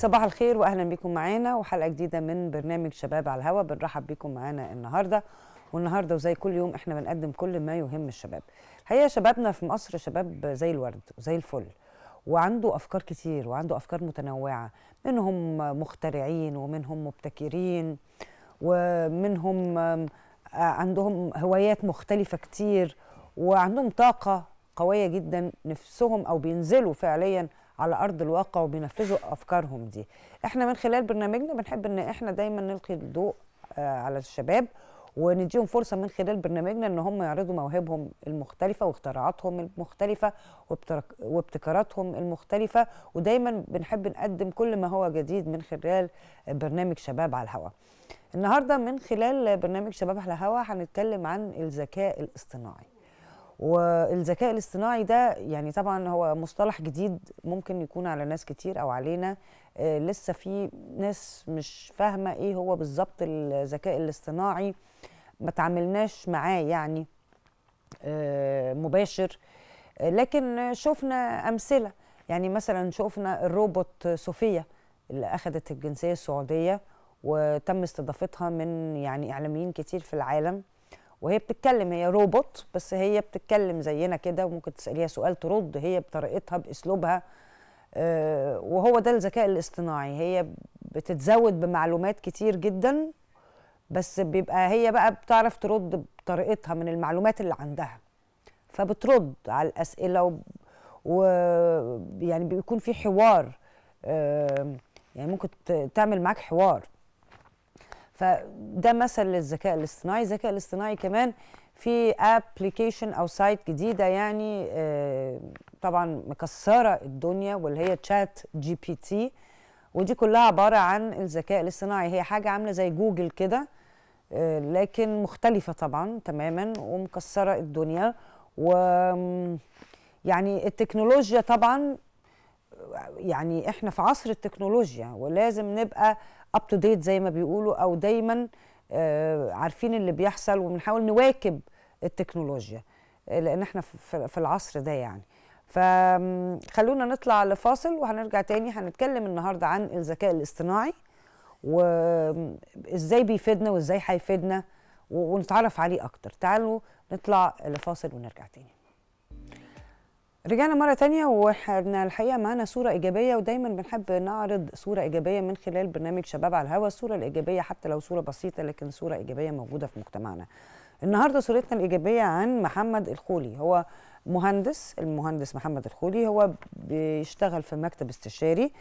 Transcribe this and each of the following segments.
صباح الخير واهلا بيكم معانا وحلقه جديده من برنامج شباب على الهوا بنرحب بيكم معانا النهارده والنهارده وزي كل يوم احنا بنقدم كل ما يهم الشباب الحقيقه شبابنا في مصر شباب زي الورد وزي الفل وعنده افكار كتير وعنده افكار متنوعه منهم مخترعين ومنهم مبتكرين ومنهم عندهم هوايات مختلفه كتير وعندهم طاقه قويه جدا نفسهم او بينزلوا فعليا على ارض الواقع وبينفذوا افكارهم دي احنا من خلال برنامجنا بنحب ان احنا دايما نلقي الضوء آه، على الشباب ونديهم فرصه من خلال برنامجنا ان هم يعرضوا مواهبهم المختلفه واختراعاتهم المختلفه وابتكاراتهم المختلفه ودايما بنحب نقدم كل ما هو جديد من خلال برنامج شباب على الهواء. النهارده من خلال برنامج شباب على الهواء هنتكلم عن الذكاء الاصطناعي. والذكاء الاصطناعي ده يعني طبعا هو مصطلح جديد ممكن يكون على ناس كتير او علينا آه، لسه في ناس مش فاهمه ايه هو بالظبط الذكاء الاصطناعي ما تعاملناش معاه يعني آه، مباشر آه، لكن شفنا امثله يعني مثلا شفنا الروبوت صوفيا اللي اخذت الجنسيه السعوديه وتم استضافتها من يعني اعلاميين كتير في العالم وهي بتتكلم هي روبوت بس هي بتتكلم زينا كده وممكن تساليها سؤال ترد هي بطريقتها باسلوبها آه، وهو ده الذكاء الاصطناعي هي بتتزود بمعلومات كتير جدا بس بيبقى هي بقى بتعرف ترد بطريقتها من المعلومات اللي عندها فبترد على الاسئله وب... ويعني بيكون في حوار آه، يعني ممكن تعمل معاك حوار فده مثل للذكاء الاصطناعي الذكاء الاصطناعي كمان في ابلكيشن او سايت جديده يعني آه، طبعا مكسره الدنيا واللي هي تشات جي بي تي ودي كلها عباره عن الذكاء الاصطناعي هي حاجه عامله زي جوجل كده آه، لكن مختلفه طبعا تماما ومكسره الدنيا و يعني التكنولوجيا طبعا آه، يعني احنا في عصر التكنولوجيا ولازم نبقى اب تو ديت زي ما بيقولوا او دايما آه، عارفين اللي بيحصل وبنحاول نواكب التكنولوجيا لان احنا في العصر ده يعني فخلونا نطلع لفاصل وهنرجع تاني هنتكلم النهارده عن الذكاء الاصطناعي وازاي بيفيدنا وازاي هيفيدنا ونتعرف عليه اكتر تعالوا نطلع لفاصل ونرجع تاني رجعنا مرة تانية واحنا الحقيقة معانا صورة إيجابية ودايما بنحب نعرض صورة إيجابية من خلال برنامج شباب على الهوا الصورة الإيجابية حتى لو صورة بسيطة لكن صورة إيجابية موجودة في مجتمعنا. النهاردة صورتنا الإيجابية عن محمد الخولي هو مهندس المهندس محمد الخولي هو بيشتغل في مكتب استشاري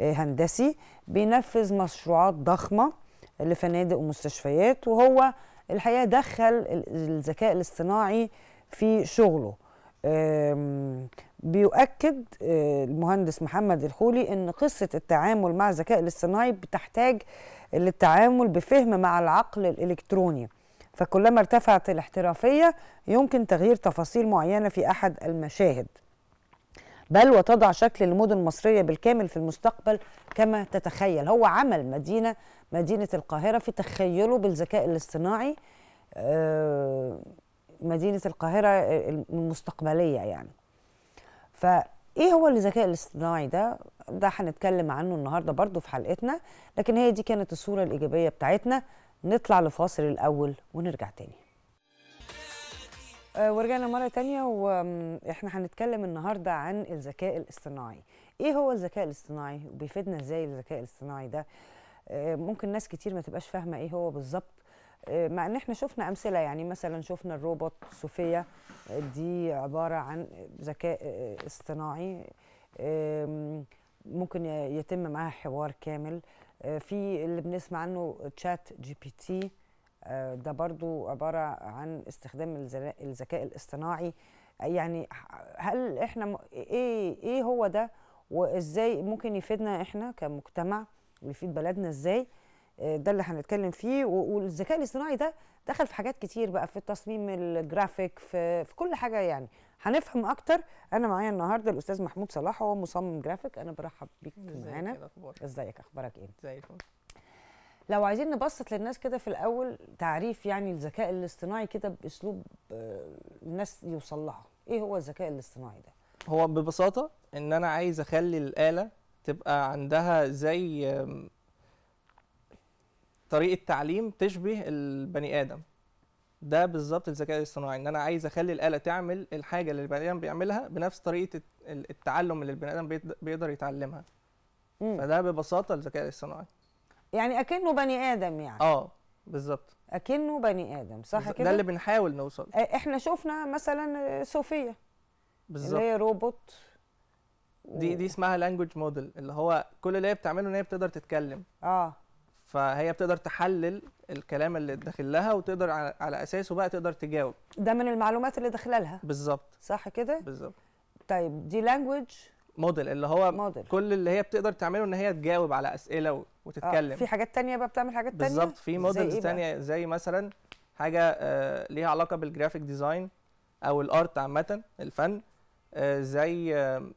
آه، هندسي بينفذ مشروعات ضخمة لفنادق ومستشفيات وهو الحقيقة دخل الذكاء الاصطناعي في شغله بيؤكد آه، المهندس محمد الخولي ان قصه التعامل مع الذكاء الاصطناعي بتحتاج للتعامل بفهم مع العقل الالكتروني فكلما ارتفعت الاحترافيه يمكن تغيير تفاصيل معينه في احد المشاهد بل وتضع شكل المدن المصريه بالكامل في المستقبل كما تتخيل هو عمل مدينه مدينه القاهره في تخيله بالذكاء الاصطناعي أه مدينه القاهره آه، المستقبليه يعني فايه هو الذكاء الاصطناعي ده ده هنتكلم عنه النهارده برضو في حلقتنا لكن هي دي كانت الصوره الايجابيه بتاعتنا نطلع لفاصل الاول ونرجع تاني آه، ورجعنا مرة تانية وإحنا هنتكلم النهاردة عن الذكاء الاصطناعي إيه هو الذكاء الاصطناعي وبيفيدنا إزاي الذكاء الاصطناعي ده آه، ممكن ناس كتير ما تبقاش فاهمة إيه هو بالظبط آه، مع ان احنا شفنا امثله يعني مثلا شفنا الروبوت صوفيا دي عباره عن ذكاء آه، اصطناعي ممكن يتم معاها حوار كامل آه، في اللي بنسمع عنه تشات جي بي تي ده برضو عباره عن استخدام الذكاء الاصطناعي يعني هل احنا ايه ايه هو ده وازاي ممكن يفيدنا احنا كمجتمع ويفيد بلدنا ازاي آه، ده اللي هنتكلم فيه والذكاء الاصطناعي ده دخل في حاجات كتير بقى في التصميم الجرافيك في, في كل حاجه يعني هنفهم اكتر انا معايا النهارده الاستاذ محمود صلاح هو مصمم جرافيك انا برحب بيك معانا ازيك اخبارك ايه زي الفل لو عايزين نبسط للناس كده في الاول تعريف يعني الذكاء الاصطناعي كده باسلوب آه، الناس يوصل لها ايه هو الذكاء الاصطناعي ده هو ببساطه ان انا عايز اخلي الاله تبقى عندها زي طريقه تعليم تشبه البني ادم ده بالظبط الذكاء الاصطناعي ان انا عايز اخلي الاله تعمل الحاجه اللي البني ادم بيعملها بنفس طريقه التعلم اللي البني ادم بيقدر يتعلمها مم. فده ببساطه الذكاء الاصطناعي يعني اكنه بني ادم يعني اه بالظبط اكنه بني ادم صح كده ده اللي بنحاول نوصل احنا شفنا مثلا صوفيا بالظبط اللي هي روبوت و... دي دي اسمها لانجوج موديل اللي هو كل اللي هي بتعمله ان هي بتقدر تتكلم اه فهي بتقدر تحلل الكلام اللي داخل لها وتقدر على, اساسه بقى تقدر تجاوب ده من المعلومات اللي داخله لها بالظبط صح كده بالظبط طيب دي لانجوج موديل اللي هو model. كل اللي هي بتقدر تعمله ان هي تجاوب على اسئله وتتكلم آه في حاجات تانية بقى بتعمل حاجات تانية بالظبط في موديلز إيه تانية زي مثلا حاجه آه ليها علاقه بالجرافيك ديزاين او الارت عامه الفن آه زي آه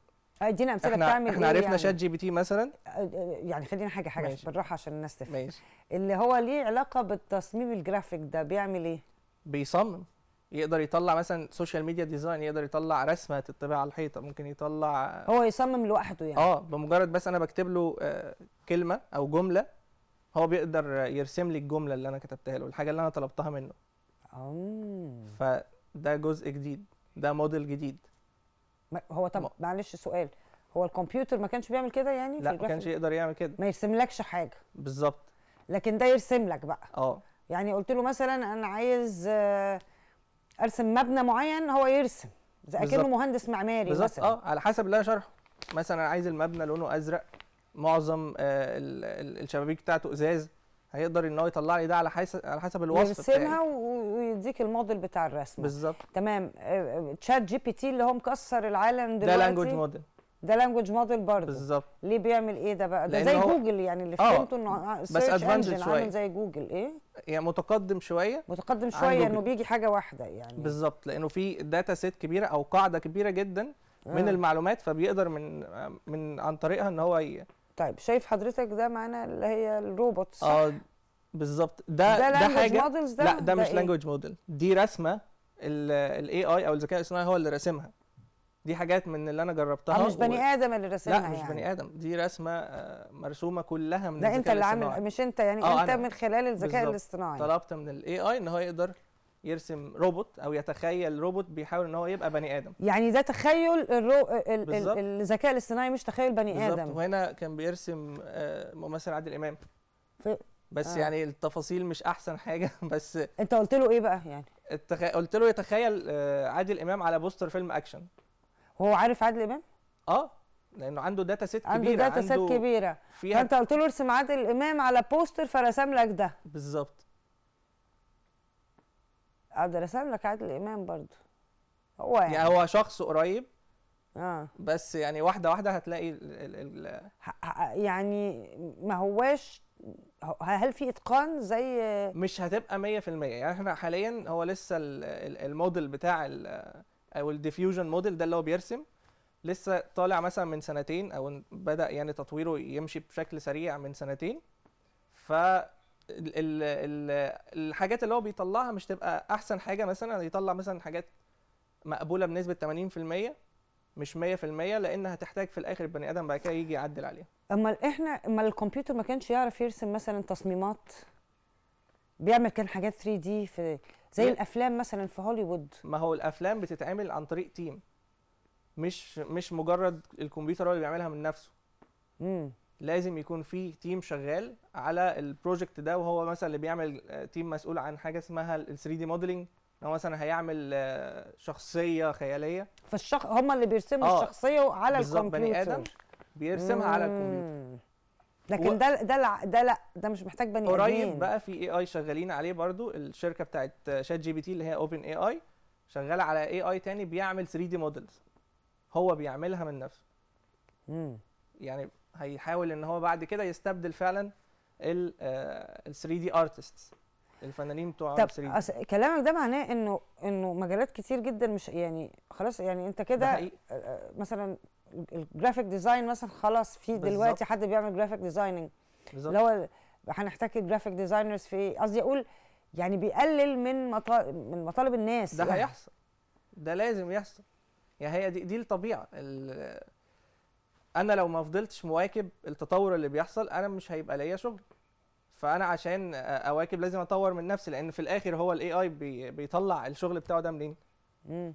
آه، ادينا امثله بتعمل احنا إيه عرفنا يعني شات جي بي تي مثلا آه، آه، يعني خلينا حاجه حاجه ماشي. بالراحه عشان الناس تفهم ماشي اللي هو ليه علاقه بالتصميم الجرافيك ده بيعمل ايه؟ بيصمم يقدر يطلع مثلا سوشيال ميديا ديزاين يقدر يطلع رسمه تطبع على الحيطه ممكن يطلع هو يصمم لوحده يعني اه بمجرد بس انا بكتب له كلمه او جمله هو بيقدر يرسم لي الجمله اللي انا كتبتها له الحاجه اللي انا طلبتها منه فده جزء جديد ده موديل جديد هو طب معلش سؤال هو الكمبيوتر ما كانش بيعمل كده يعني لا ما كانش يقدر يعمل كده ما يرسملكش حاجه بالظبط لكن ده يرسم لك بقى اه يعني قلت له مثلا انا عايز آه، ارسم مبنى معين هو يرسم زي اكنه مهندس معماري بالزبط. مثلا اه على حسب اللي انا شرحه مثلا انا عايز المبنى لونه ازرق معظم آه، الشبابيك بتاعته ازاز هيقدر ان هو يطلع لي ده على حسب على حسب الوصف يرسمها ويديك الموديل بتاع الرسم بالظبط تمام تشات جي بي تي اللي هو مكسر العالم دلوقتي ده لانجوج موديل ده لانجوج موديل برضه بالظبط ليه بيعمل ايه ده بقى ده زي هو... جوجل يعني اللي آه، فهمته انه بس ادفانسد شويه عامل زي جوجل ايه يعني متقدم شويه متقدم شويه انه بيجي حاجه واحده يعني بالظبط لانه في داتا سيت كبيره او قاعده كبيره جدا من آه. المعلومات فبيقدر من من عن طريقها ان هو طيب شايف حضرتك ده معانا اللي هي الروبوت صح؟ اه بالظبط ده ده, ده حاجه ده؟ لا ده, ده مش لانجوج إيه؟ موديل دي رسمه الاي اي او الذكاء الاصطناعي هو اللي راسمها دي حاجات من اللي انا جربتها مش بني ادم اللي راسمها لا مش يعني. بني ادم دي رسمه آه، مرسومه كلها من الذكاء الاصطناعي ده انت اللي عامل مش انت يعني آه، انت من خلال الذكاء الاصطناعي طلبت من الاي اي ان هو يقدر يرسم روبوت او يتخيل روبوت بيحاول ان هو يبقى بني ادم يعني ده تخيل الرو... ال... الذكاء الاصطناعي مش تخيل بني بالزبط. ادم وهنا كان بيرسم آه، ممثل عادل امام في... بس آه. يعني التفاصيل مش احسن حاجه بس انت قلت له ايه بقى يعني التخ... قلت له يتخيل آه، عادل امام على بوستر فيلم اكشن هو عارف عادل امام اه لانه عنده داتا سيت كبيره عنده داتا سيت كبيره فيها فانت قلت له ارسم عادل امام على بوستر فرسم لك ده بالظبط اقدر لك عادل امام برضو هو يعني, يعني هو شخص قريب اه بس يعني واحده واحده هتلاقي الـ الـ الـ يعني ما هواش هل في اتقان زي مش هتبقى 100% يعني احنا حاليا هو لسه الموديل بتاع او الديفيوجن موديل ده اللي هو بيرسم لسه طالع مثلا من سنتين او بدا يعني تطويره يمشي بشكل سريع من سنتين ف الحاجات اللي هو بيطلعها مش تبقى احسن حاجه مثلا يطلع مثلا حاجات مقبوله بنسبه 80% مش 100% لان هتحتاج في الاخر البني ادم بعد كده يجي يعدل عليها اما احنا اما الكمبيوتر ما كانش يعرف يرسم مثلا تصميمات بيعمل كان حاجات 3 دي في زي الافلام مثلا في هوليوود ما هو الافلام بتتعمل عن طريق تيم مش مش مجرد الكمبيوتر هو اللي بيعملها من نفسه امم لازم يكون في تيم شغال على البروجكت ده وهو مثلا اللي بيعمل تيم آه، مسؤول عن حاجه اسمها ال 3 دي موديلنج هو مثلا هيعمل آه، شخصيه خياليه فالشخ هم اللي بيرسموا آه. الشخصيه على الكمبيوتر بني ادم بيرسمها مم. على الكمبيوتر لكن ده و... ده لا ده لا ده مش محتاج بني ادم قريب بقى في اي اي شغالين عليه برضو الشركه بتاعت شات جي بي تي اللي هي اوبن اي اي شغاله على اي اي تاني بيعمل 3 دي مودلز هو بيعملها من نفسه امم يعني هيحاول ان هو بعد كده يستبدل فعلا ال 3 دي ارتستس الفنانين بتوع ال 3 أس... كلامك ده معناه انه انه مجالات كتير جدا مش يعني خلاص يعني انت كده آه، آه، مثلا الجرافيك ديزاين مثلا خلاص في دلوقتي حد بيعمل جرافيك ديزايننج اللي هو هنحتاج جرافيك ديزاينرز في إيه؟ قصدي اقول يعني بيقلل من مطالب من مطالب الناس ده يعني. هيحصل ده لازم يحصل يعني هي دي دي الطبيعه ال... انا لو ما فضلتش مواكب التطور اللي بيحصل انا مش هيبقى ليا شغل فانا عشان اواكب لازم اطور من نفسي لان في الاخر هو الاي اي بيطلع الشغل بتاعه ده منين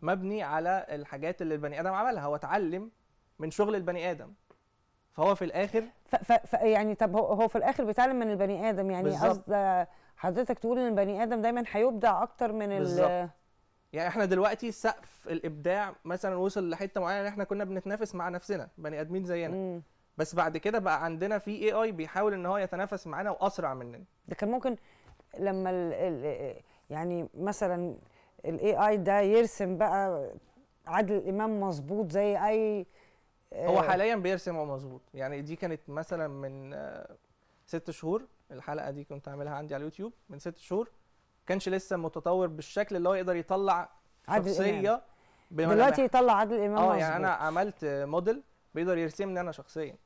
مبني على الحاجات اللي البني ادم عملها هو اتعلم من شغل البني ادم فهو في الاخر ف ف ف يعني طب هو في الاخر بيتعلم من البني ادم يعني قصد حضرتك تقول ان البني ادم دايما هيبدع اكتر من بالظبط يعني احنا دلوقتي سقف الابداع مثلا وصل لحته معينه ان احنا كنا بنتنافس مع نفسنا بني ادمين زينا مم. بس بعد كده بقى عندنا في اي اي بيحاول ان هو يتنافس معانا واسرع مننا ده كان ممكن لما الـ الـ يعني مثلا الاي اي ده يرسم بقى عادل امام مظبوط زي اي آه، هو حاليا بيرسم هو مظبوط يعني دي كانت مثلا من آه، ست شهور الحلقه دي كنت عاملها عندي على اليوتيوب من ست شهور كانش لسه متطور بالشكل اللي هو يقدر يطلع شخصيه دلوقتي يطلع عادل امام اه يعني انا عملت موديل بيقدر يرسمني انا شخصيا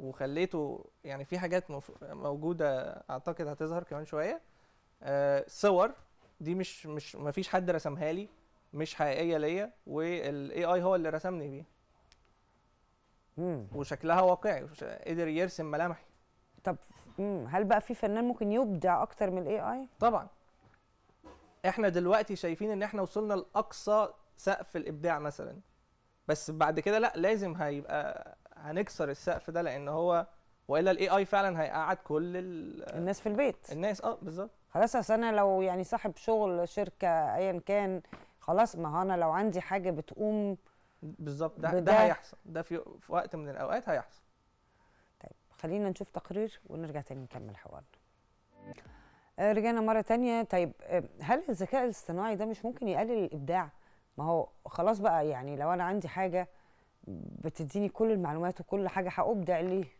وخليته يعني في حاجات موجوده اعتقد هتظهر كمان شويه آه صور دي مش مش ما فيش حد رسمها لي مش حقيقيه ليا والاي اي هو اللي رسمني بيها وشكلها واقعي قدر يرسم ملامحي طب هل بقى في فنان ممكن يبدع اكتر من الاي اي طبعا احنا دلوقتي شايفين ان احنا وصلنا لاقصى سقف الابداع مثلا بس بعد كده لا لازم هيبقى هنكسر السقف ده لان هو والا الاي اي فعلا هيقعد كل الناس في البيت الناس اه بالظبط خلاص انا لو يعني صاحب شغل شركه ايا كان خلاص ما انا لو عندي حاجه بتقوم بالظبط ده, ده هيحصل ده في, في وقت من الاوقات هيحصل طيب خلينا نشوف تقرير ونرجع تاني نكمل حوارنا رجعنا مره تانية طيب آه، هل الذكاء الاصطناعي ده مش ممكن يقلل الابداع ما هو خلاص بقى يعني لو انا عندي حاجه بتديني كل المعلومات وكل حاجه هابدع ليه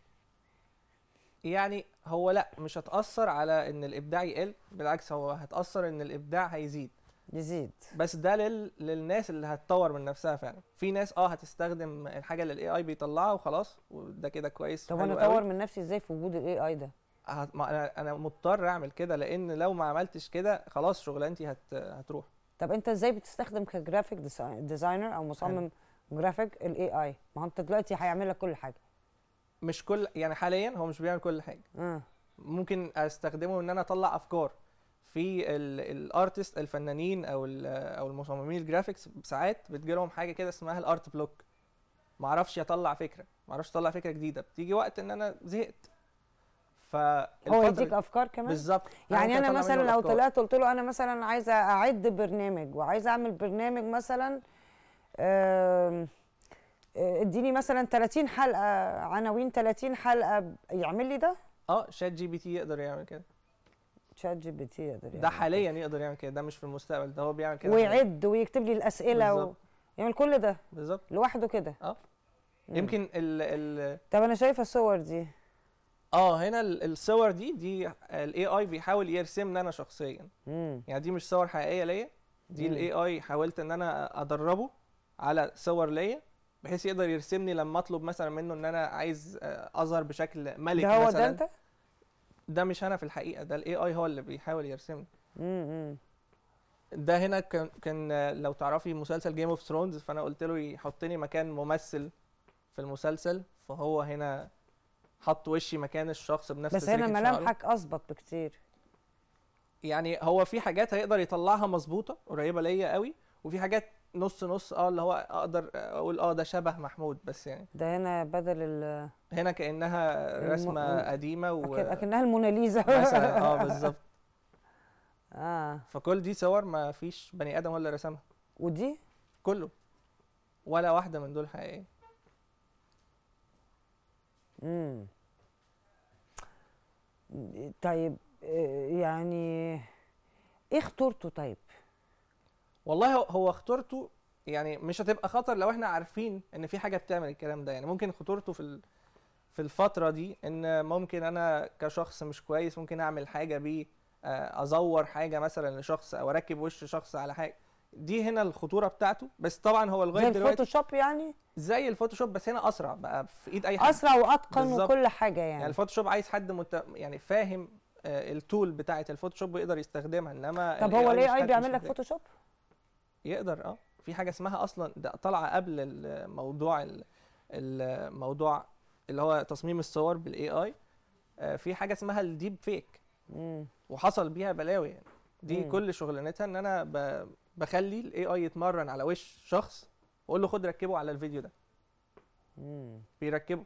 يعني هو لا مش هتاثر على ان الابداع يقل بالعكس هو هتاثر ان الابداع هيزيد يزيد بس ده لل... للناس اللي هتطور من نفسها فعلا في ناس اه هتستخدم الحاجه اللي الاي اي بيطلعها وخلاص وده كده كويس طب انا اطور من نفسي ازاي في وجود الاي اي ده انا انا مضطر اعمل كده لان لو ما عملتش كده خلاص شغلانتي هت هتروح طب انت ازاي بتستخدم كجرافيك ديزاينر او مصمم جرافيك الاي اي ما هو انت دلوقتي هيعمل لك كل حاجه مش كل يعني حاليا هو مش بيعمل كل حاجه آه. ممكن استخدمه ان انا اطلع افكار في الارتست الفنانين او او المصممين الجرافيكس ساعات بتجيلهم حاجه كده اسمها الارت بلوك ما اعرفش اطلع فكره ما اعرفش اطلع فكره جديده بتيجي وقت ان انا زهقت ف هو يديك افكار كمان بالظبط يعني انا, مثلا لو طلعت قلت له انا مثلا عايزه اعد برنامج وعايزه اعمل برنامج مثلا آه، اديني مثلا 30 حلقه عناوين 30 حلقه يعمل لي ده اه شات جي بي تي يقدر يعمل كده شات جي بي تي يقدر يعمل ده حاليا كده. يقدر يعمل كده ده مش في المستقبل ده هو بيعمل كده ويعد ويكتب لي الاسئله و... يعمل كل ده بالظبط لوحده كده اه يمكن ال ال طب انا شايفه الصور دي اه هنا الصور دي دي الاي اي بيحاول يرسمني انا شخصيا مم. يعني دي مش صور حقيقيه ليا دي الاي اي حاولت ان انا ادربه على صور ليا بحيث يقدر يرسمني لما اطلب مثلا منه ان انا عايز آه، اظهر بشكل ملكي ده هو مثلا ده انت؟ ده مش انا في الحقيقه ده الاي اي هو اللي بيحاول يرسمني ده هنا كان كان آه، لو تعرفي مسلسل جيم اوف ثرونز فانا قلت له يحطني مكان ممثل في المسلسل فهو هنا حط وشي مكان الشخص بنفس بس هنا ملامحك اظبط بكتير يعني هو في حاجات هيقدر يطلعها مظبوطه قريبه ليا قوي وفي حاجات نص نص اه اللي هو اقدر اقول اه ده شبه محمود بس يعني ده هنا بدل ال هنا كانها الم... رسمه قديمه و اكنها الموناليزا مثلا اه بالظبط اه فكل دي صور ما فيش بني ادم ولا رسمها ودي كله ولا واحده من دول حقيقيه طيب يعني ايه خطورته طيب والله هو خطورته يعني مش هتبقى خطر لو احنا عارفين ان في حاجه بتعمل الكلام ده يعني ممكن خطورته في في الفتره دي ان ممكن انا كشخص مش كويس ممكن اعمل حاجه بيه آه، ازور حاجه مثلا لشخص او اركب وش شخص على حاجه دي هنا الخطوره بتاعته بس طبعا هو لغايه دلوقتي زي الفوتوشوب يعني زي الفوتوشوب بس هنا اسرع بقى في ايد اي حد اسرع واتقن وكل حاجه يعني يعني الفوتوشوب عايز حد مت... يعني فاهم آه، التول بتاعه الفوتوشوب ويقدر يستخدمها انما طب هو الاي اي بيعمل لك فوتوشوب يقدر اه في حاجه اسمها اصلا ده طالعه قبل الموضوع الموضوع اللي هو تصميم الصور بالاي اي آه، في حاجه اسمها الديب فيك مم. وحصل بيها بلاوي يعني دي مم. كل شغلانتها ان انا ب... بخلي الاي اي يتمرن على وش شخص واقول له خد ركبه على الفيديو ده مم. بيركبه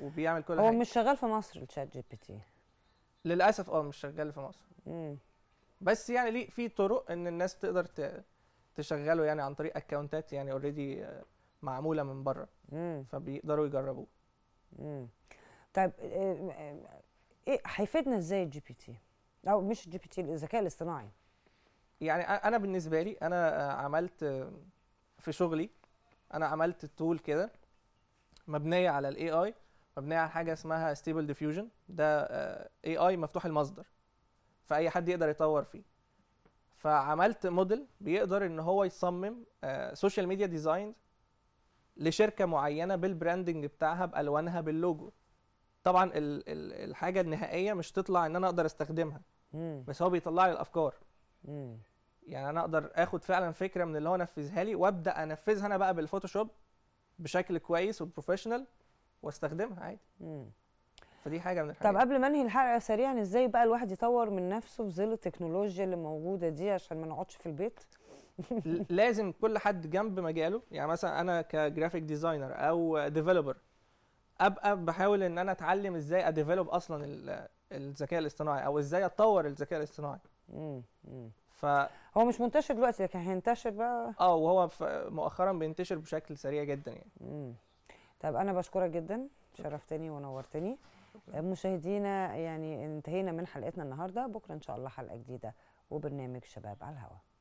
وبيعمل كل هو حاجه هو مش شغال في مصر الشات جي بي تي للاسف اه مش شغال في مصر مم. بس يعني ليه في طرق ان الناس تقدر تشغله يعني عن طريق اكونتات يعني اوريدي آه، معموله من بره فبيقدروا يجربوه طيب آه، آه، ايه هيفيدنا ازاي الجي بي تي او مش الجي بي تي الذكاء الاصطناعي يعني انا بالنسبه لي انا آه، عملت آه، في شغلي انا عملت تول كده مبنيه على الاي اي مبنيه على حاجه اسمها ستيبل ديفيوجن ده اي آه، اي مفتوح المصدر فاي حد يقدر يطور فيه فعملت موديل بيقدر ان هو يصمم سوشيال ميديا ديزاين لشركه معينه بالبراندنج بتاعها بالوانها باللوجو طبعا الحاجه النهائيه مش تطلع ان انا اقدر استخدمها بس هو بيطلع لي الافكار يعني انا اقدر اخد فعلا فكره من اللي هو نفذها لي وابدا انفذها انا بقى بالفوتوشوب بشكل كويس وبروفيشنال واستخدمها عادي مم. فدي حاجه من الحاجات طب قبل ما انهي الحلقه سريعا ازاي بقى الواحد يطور من نفسه في ظل التكنولوجيا اللي موجوده دي عشان ما نقعدش في البيت لازم كل حد جنب مجاله يعني مثلا انا كجرافيك ديزاينر او ديفلوبر ابقى بحاول ان انا اتعلم ازاي اديفلوب اصلا الذكاء الاصطناعي او ازاي اطور الذكاء الاصطناعي ف هو مش منتشر دلوقتي لكن هينتشر بقى اه وهو مؤخرا بينتشر بشكل سريع جدا يعني طب انا بشكرك جدا شرفتني ونورتني مشاهدينا يعني انتهينا من حلقتنا النهارده بكره ان شاء الله حلقه جديده وبرنامج شباب على الهواء